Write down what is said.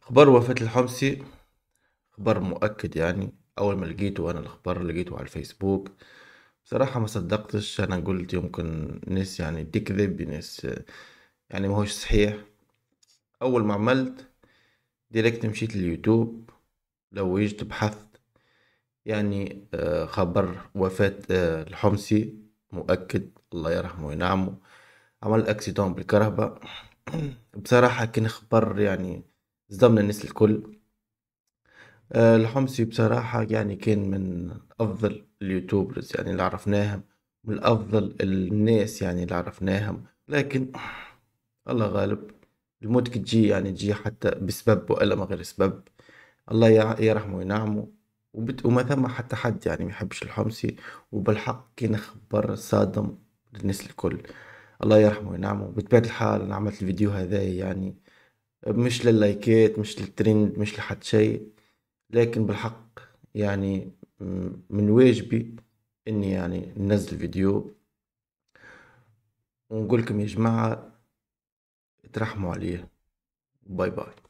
خبر وفاة الحمصي خبر مؤكد يعني أول ما لقيته أنا الخبر لقيته على الفيسبوك بصراحة ما صدقتش أنا قلت يمكن ناس يعني تكذب ناس يعني ما هوش صحيح أول ما عملت ديريكت مشيت لليوتيوب لوجت بحثت يعني آه، خبر وفاة آه، الحمصي مؤكد الله يرحمه وينعمه عمل اكسيدون بالكهرباء بصراحة كان خبر يعني صدمنا الناس الكل آه، الحمصي بصراحة يعني كان من أفضل اليوتيوبرز يعني اللي عرفناهم من أفضل الناس يعني اللي عرفناهم لكن الله غالب الموت كتجي تجي يعني تجي حتى بسبب ولا من غير سبب الله يرحمه وينعمه وما ثم حتى حد يعني ما يحبش الحمصي وبالحق كان خبر صادم للناس الكل الله يرحمه وينعمه بطبيعة الحال أنا عملت الفيديو هذا يعني مش لللايكات مش للترند مش لحد شيء لكن بالحق يعني من واجبي اني يعني ننزل فيديو ونقولكم يا جماعة ترحموا عليه باي باي